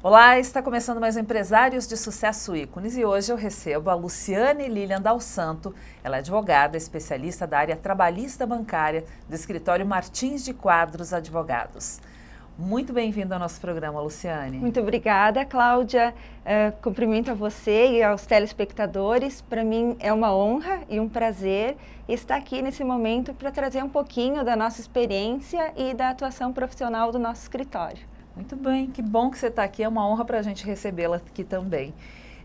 Olá, está começando mais um Empresários de Sucesso Ícones e hoje eu recebo a Luciane Lilian Dal Santo. Ela é advogada, especialista da área trabalhista bancária do escritório Martins de Quadros Advogados. Muito bem-vinda ao nosso programa, Luciane. Muito obrigada, Cláudia. Uh, cumprimento a você e aos telespectadores. Para mim é uma honra e um prazer estar aqui nesse momento para trazer um pouquinho da nossa experiência e da atuação profissional do nosso escritório. Muito bem, que bom que você está aqui, é uma honra para a gente recebê-la aqui também.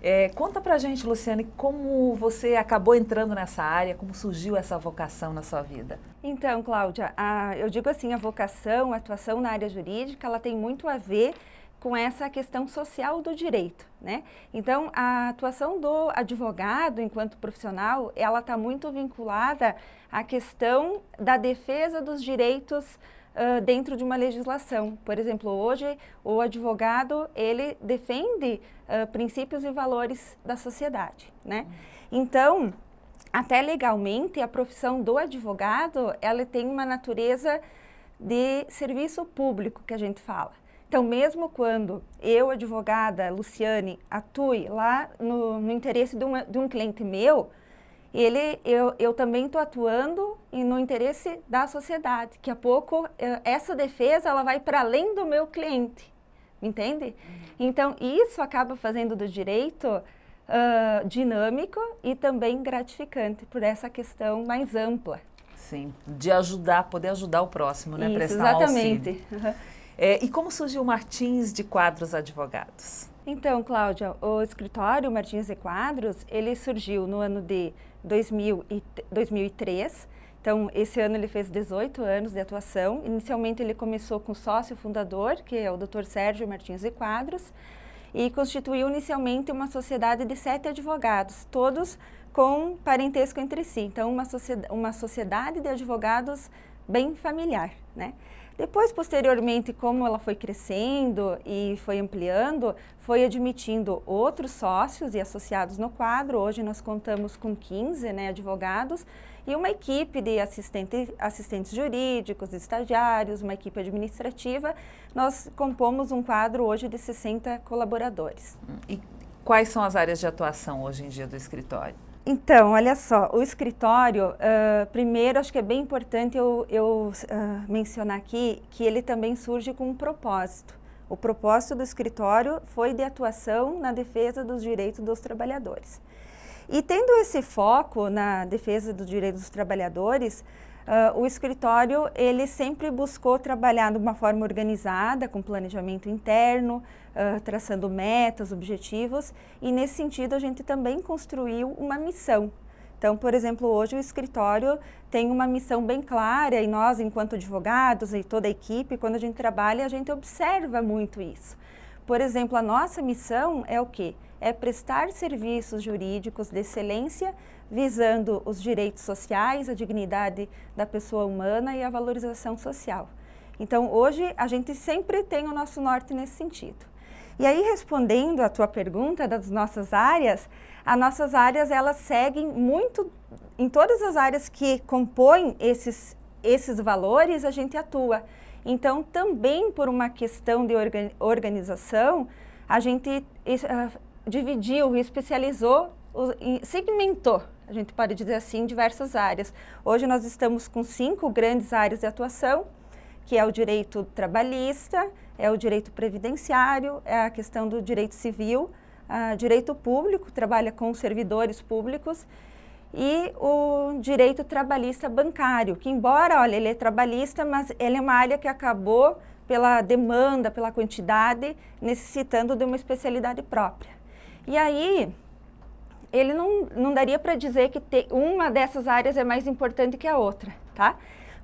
É, conta a gente, Luciane, como você acabou entrando nessa área, como surgiu essa vocação na sua vida? Então, Cláudia, a, eu digo assim, a vocação, a atuação na área jurídica, ela tem muito a ver com essa questão social do direito, né? Então, a atuação do advogado enquanto profissional, ela está muito vinculada à questão da defesa dos direitos uh, dentro de uma legislação. Por exemplo, hoje o advogado ele defende uh, princípios e valores da sociedade, né? Então, até legalmente, a profissão do advogado ela tem uma natureza de serviço público que a gente fala. Então, mesmo quando eu, advogada Luciane, atue lá no, no interesse de um, de um, cliente meu, ele, eu, eu também estou atuando no interesse da sociedade. Que a pouco eh, essa defesa ela vai para além do meu cliente, entende? Uhum. Então, isso acaba fazendo do direito Uh, dinâmico e também gratificante por essa questão mais ampla. Sim, de ajudar, poder ajudar o próximo, né? Isso, Prestar exatamente. Um auxílio. Uhum. É, e como surgiu Martins de Quadros Advogados? Então, Cláudia, o escritório Martins e Quadros, ele surgiu no ano de 2000 e, 2003. Então, esse ano ele fez 18 anos de atuação. Inicialmente, ele começou com sócio fundador, que é o Dr. Sérgio Martins e Quadros, e constituiu inicialmente uma sociedade de sete advogados, todos com parentesco entre si. Então, uma, uma sociedade de advogados bem familiar, né? Depois, posteriormente, como ela foi crescendo e foi ampliando, foi admitindo outros sócios e associados no quadro. Hoje nós contamos com 15 né, advogados e uma equipe de assistente, assistentes jurídicos, estagiários, uma equipe administrativa. Nós compomos um quadro hoje de 60 colaboradores. Hum, e quais são as áreas de atuação hoje em dia do escritório? Então, olha só, o escritório, uh, primeiro, acho que é bem importante eu, eu uh, mencionar aqui que ele também surge com um propósito. O propósito do escritório foi de atuação na defesa dos direitos dos trabalhadores. E tendo esse foco na defesa dos direitos dos trabalhadores, Uh, o escritório ele sempre buscou trabalhar de uma forma organizada, com planejamento interno, uh, traçando metas, objetivos, e nesse sentido a gente também construiu uma missão. Então, por exemplo, hoje o escritório tem uma missão bem clara e nós, enquanto advogados e toda a equipe, quando a gente trabalha, a gente observa muito isso. Por exemplo, a nossa missão é o quê? é prestar serviços jurídicos de excelência, visando os direitos sociais, a dignidade da pessoa humana e a valorização social. Então, hoje, a gente sempre tem o nosso norte nesse sentido. E aí, respondendo à tua pergunta das nossas áreas, as nossas áreas, elas seguem muito, em todas as áreas que compõem esses, esses valores, a gente atua. Então, também por uma questão de organização, a gente eh, dividiu, e especializou segmentou, a gente pode dizer assim, diversas áreas. Hoje nós estamos com cinco grandes áreas de atuação, que é o direito trabalhista, é o direito previdenciário, é a questão do direito civil, a direito público, trabalha com servidores públicos, e o direito trabalhista bancário, que embora, olha, ele é trabalhista, mas ele é uma área que acabou pela demanda, pela quantidade, necessitando de uma especialidade própria. E aí, ele não, não daria para dizer que te, uma dessas áreas é mais importante que a outra, tá?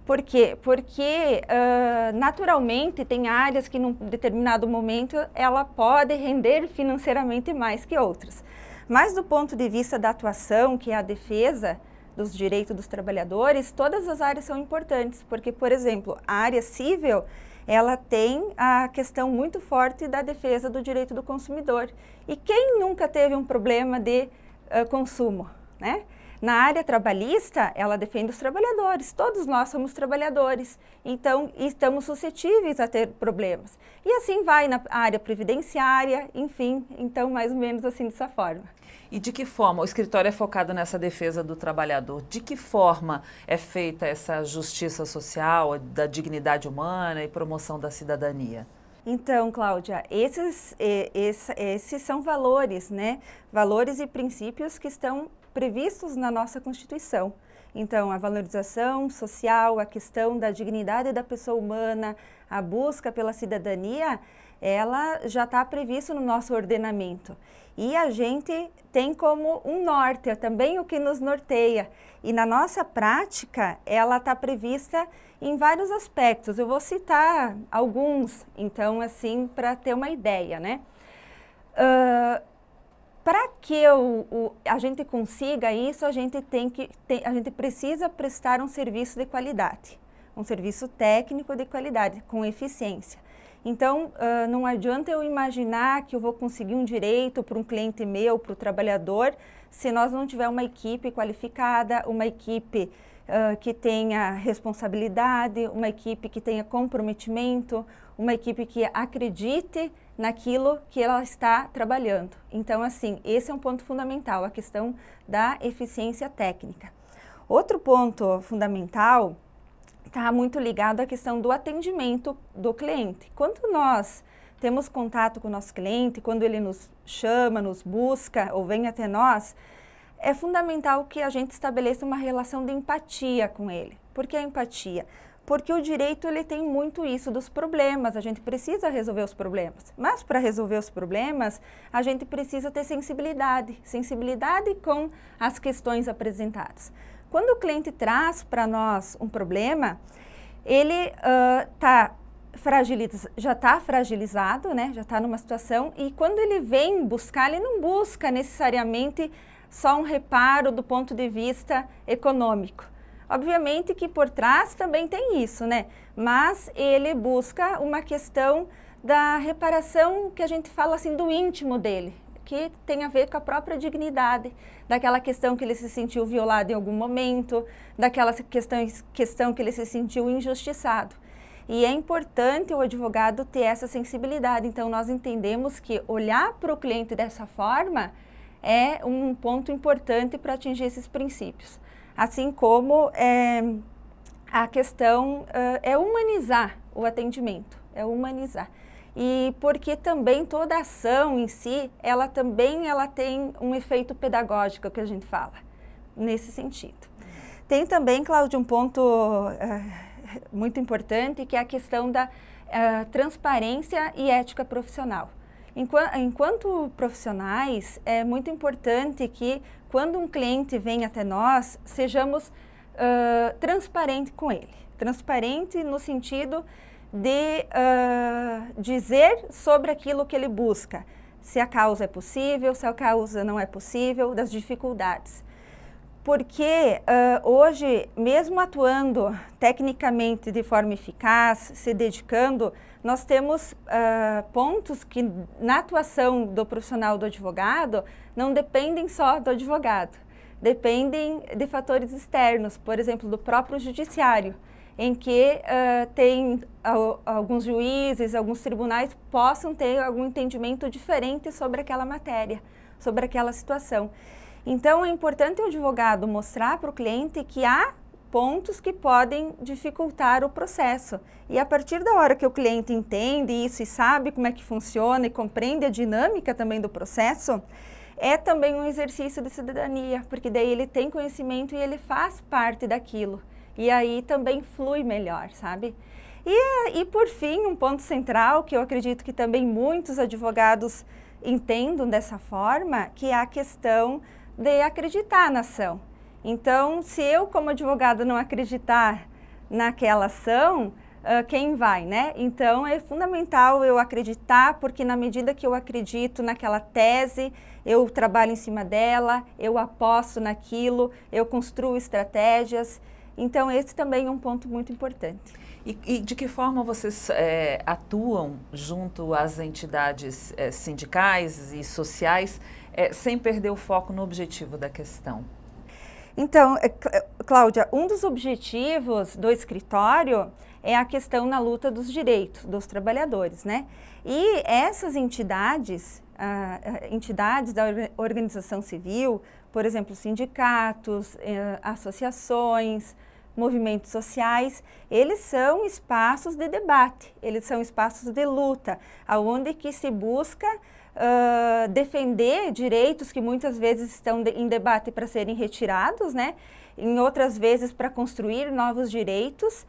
Por quê? Porque uh, naturalmente tem áreas que num determinado momento ela pode render financeiramente mais que outras. Mas do ponto de vista da atuação, que é a defesa dos direitos dos trabalhadores, todas as áreas são importantes, porque, por exemplo, a área civil ela tem a questão muito forte da defesa do direito do consumidor. E quem nunca teve um problema de uh, consumo, né? Na área trabalhista, ela defende os trabalhadores. Todos nós somos trabalhadores, então estamos suscetíveis a ter problemas. E assim vai na área previdenciária, enfim, então mais ou menos assim dessa forma. E de que forma o escritório é focado nessa defesa do trabalhador? De que forma é feita essa justiça social, da dignidade humana e promoção da cidadania? Então, Cláudia, esses, esses, esses, são valores, né? Valores e princípios que estão previstos na nossa Constituição. Então, a valorização social, a questão da dignidade da pessoa humana, a busca pela cidadania, ela já está prevista no nosso ordenamento. E a gente tem como um norte, é também o que nos norteia. E na nossa prática, ela está prevista em vários aspectos. Eu vou citar alguns, então, assim, para ter uma ideia, né? Uh, para que o, o, a gente consiga isso, a gente tem que tem, a gente precisa prestar um serviço de qualidade, um serviço técnico de qualidade com eficiência. Então, uh, não adianta eu imaginar que eu vou conseguir um direito para um cliente meu, para o trabalhador, se nós não tiver uma equipe qualificada, uma equipe uh, que tenha responsabilidade, uma equipe que tenha comprometimento, uma equipe que acredite naquilo que ela está trabalhando. Então, assim, esse é um ponto fundamental, a questão da eficiência técnica. Outro ponto fundamental está muito ligado à questão do atendimento do cliente. Quando nós temos contato com o nosso cliente, quando ele nos chama, nos busca ou vem até nós, é fundamental que a gente estabeleça uma relação de empatia com ele. Por que a empatia? porque o direito ele tem muito isso dos problemas. A gente precisa resolver os problemas, mas para resolver os problemas a gente precisa ter sensibilidade, sensibilidade com as questões apresentadas. Quando o cliente traz para nós um problema, ele uh, tá já está fragilizado, né? Já está numa situação e quando ele vem buscar, ele não busca necessariamente só um reparo do ponto de vista econômico Obviamente que por trás também tem isso, né? Mas ele busca uma questão da reparação que a gente fala assim do íntimo dele, que tem a ver com a própria dignidade, daquela questão que ele se sentiu violado em algum momento, daquela questão, questão que ele se sentiu injustiçado. E é importante o advogado ter essa sensibilidade. Então, nós entendemos que olhar para o cliente dessa forma é um ponto importante para atingir esses princípios. Assim como é, a questão uh, é humanizar o atendimento, é humanizar. E porque também toda ação em si, ela também ela tem um efeito pedagógico é que a gente fala, nesse sentido. Tem também, Cláudio, um ponto uh, muito importante, que é a questão da uh, transparência e ética profissional. enquanto profissionais, é muito importante que quando um cliente vem até nós, sejamos uh, transparente com ele. Transparente no sentido de uh, dizer sobre aquilo que ele busca. Se a causa é possível, se a causa não é possível, das dificuldades porque uh, hoje, mesmo atuando tecnicamente de forma eficaz, se dedicando, nós temos uh, pontos que na atuação do profissional do advogado não dependem só do advogado, dependem de fatores externos, por exemplo, do próprio judiciário, em que uh, tem alguns juízes, alguns tribunais possam ter algum entendimento diferente sobre aquela matéria, sobre aquela situação. Então, é importante o advogado mostrar para o cliente que há pontos que podem dificultar o processo. E a partir da hora que o cliente entende isso e sabe como é que funciona e compreende a dinâmica também do processo, é também um exercício de cidadania, porque daí ele tem conhecimento e ele faz parte daquilo. E aí também flui melhor, sabe? E, e por fim, um ponto central que eu acredito que também muitos advogados entendam dessa forma, que é a questão de acreditar na ação. Então, se eu, como advogado, não acreditar naquela ação, uh, quem vai, né? Então, é fundamental eu acreditar, porque na medida que eu acredito naquela tese, eu trabalho em cima dela, eu aposto naquilo, eu construo estratégias. Então, esse também é um ponto muito importante. E, e de que forma vocês é, atuam junto às entidades é, sindicais e sociais é, sem perder o foco no objetivo da questão? Então, Cláudia, um dos objetivos do escritório é a questão na luta dos direitos dos trabalhadores, né? E essas entidades, ah, entidades da organização civil, por exemplo, sindicatos, eh, associações, movimentos sociais, eles são espaços de debate, eles são espaços de luta, aonde que se busca uh, defender direitos que muitas vezes estão de, em debate para serem retirados, né? em outras vezes para construir novos direitos.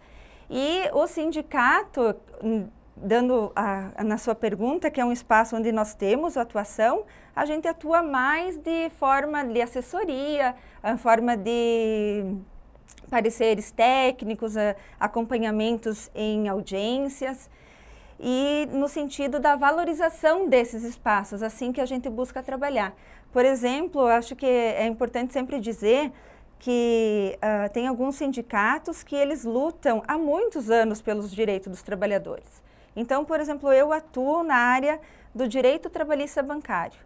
E o sindicato, hum, dando a, a, na sua pergunta, que é um espaço onde nós temos atuação, a gente atua mais de forma de assessoria, a forma de pareceres técnicos, a, acompanhamentos em audiências e no sentido da valorização desses espaços, assim que a gente busca trabalhar. Por exemplo, acho que é importante sempre dizer que uh, tem alguns sindicatos que eles lutam há muitos anos pelos direitos dos trabalhadores. Então, por exemplo, eu atuo na área do direito trabalhista bancário.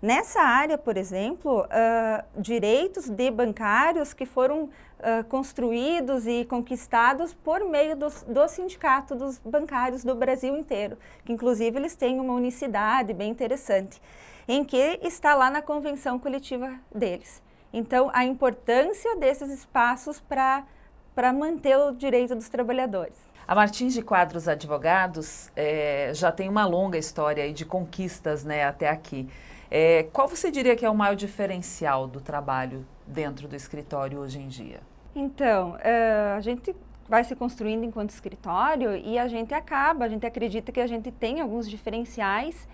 Nessa área, por exemplo, uh, direitos de bancários que foram uh, construídos e conquistados por meio dos, do sindicato dos bancários do Brasil inteiro, que inclusive eles têm uma unicidade bem interessante, em que está lá na convenção coletiva deles. Então, a importância desses espaços para manter o direito dos trabalhadores. A Martins de Quadros Advogados é, já tem uma longa história de conquistas né, até aqui. É, qual você diria que é o maior diferencial do trabalho dentro do escritório hoje em dia? Então, uh, a gente vai se construindo enquanto escritório e a gente acaba, a gente acredita que a gente tem alguns diferenciais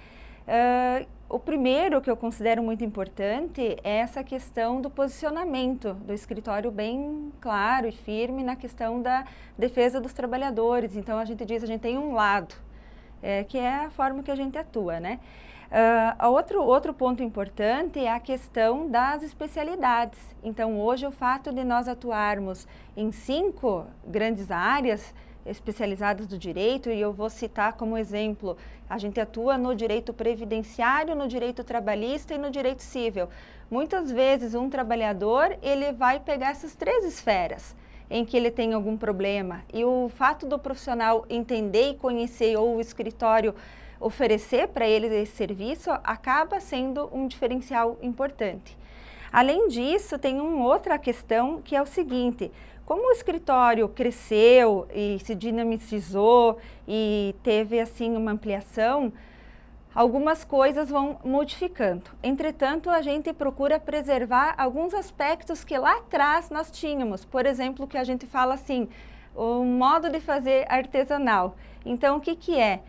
uh, o primeiro que eu considero muito importante é essa questão do posicionamento do escritório bem claro e firme na questão da defesa dos trabalhadores. Então a gente diz a gente tem um lado é, que é a forma que a gente atua, né? Uh, outro, outro ponto importante é a questão das especialidades. Então, hoje, o fato de nós atuarmos em cinco grandes áreas especializadas do direito e eu vou citar como exemplo, a gente atua no direito previdenciário, no direito trabalhista e no direito civil. Muitas vezes um trabalhador, ele vai pegar essas três esferas em que ele tem algum problema e o fato do profissional entender e conhecer ou o escritório oferecer para ele esse serviço acaba sendo um diferencial importante. Além disso, tem uma outra questão que é o seguinte: como o escritório cresceu e se dinamicizou e teve assim uma ampliação, algumas coisas vão modificando. Entretanto, a gente procura preservar alguns aspectos que lá atrás nós tínhamos. Por exemplo, que a gente fala assim, o modo de fazer artesanal. Então, o que, que é?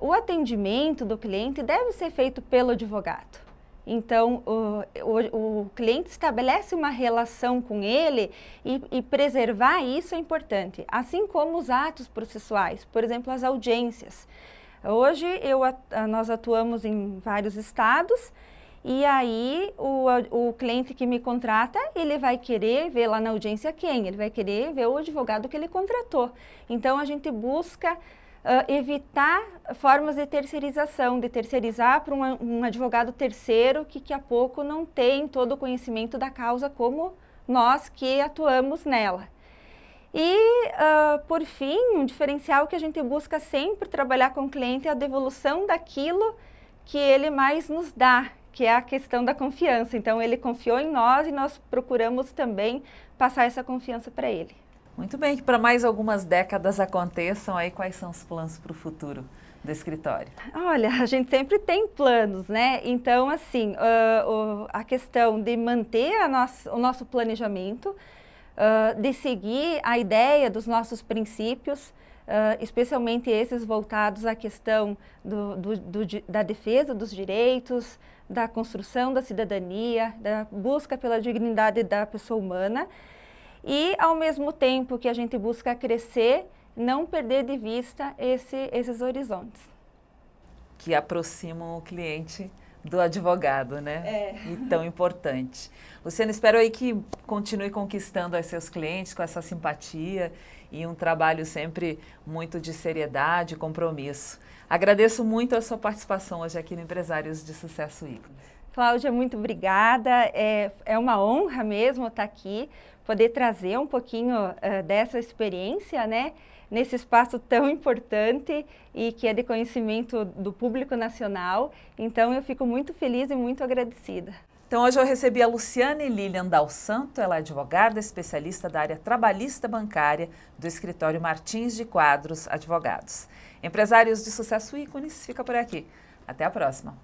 O atendimento do cliente deve ser feito pelo advogado. Então, o, o, o, cliente estabelece uma relação com ele e, e, preservar isso é importante, assim como os atos processuais, por exemplo, as audiências. Hoje, eu, nós atuamos em vários estados e aí o, o cliente que me contrata, ele vai querer ver lá na audiência quem? Ele vai querer ver o advogado que ele contratou. Então, a gente busca uh, evitar formas de terceirização, de terceirizar para um, um, advogado terceiro que, daqui a pouco, não tem todo o conhecimento da causa como nós que atuamos nela. E, uh, por fim, um diferencial que a gente busca sempre trabalhar com o cliente é a devolução daquilo que ele mais nos dá, que é a questão da confiança. Então, ele confiou em nós e nós procuramos também passar essa confiança para ele. Muito bem, que para mais algumas décadas aconteçam aí, quais são os planos para o futuro? do escritório? Olha, a gente sempre tem planos, né? Então, assim, uh, uh, a questão de manter o nosso planejamento, uh, de seguir a ideia dos nossos princípios, especialmente esses voltados à questão do, do, do, da defesa dos direitos, da construção da cidadania, da busca pela dignidade da pessoa humana e, ao mesmo tempo que a gente busca crescer, não perder de vista esse, esses horizontes. Que aproximam o cliente do advogado, né? É. E tão importante. Luciana, espero aí que continue conquistando os seus clientes com essa simpatia e um trabalho sempre muito de seriedade e compromisso. Agradeço muito a sua participação hoje aqui no Empresários de Sucesso Ícones. Cláudia, muito obrigada. É, é uma honra mesmo estar aqui poder trazer um pouquinho uh, dessa experiência, né? Nesse espaço tão importante e que é de conhecimento do público nacional. Então, eu fico muito feliz e muito agradecida. Então, hoje eu recebi a Luciane Lilian Dal Santo, ela é advogada especialista da área trabalhista bancária do escritório Martins de Quadros Advogados. Empresários de sucesso ícones, fica por aqui. Até a próxima.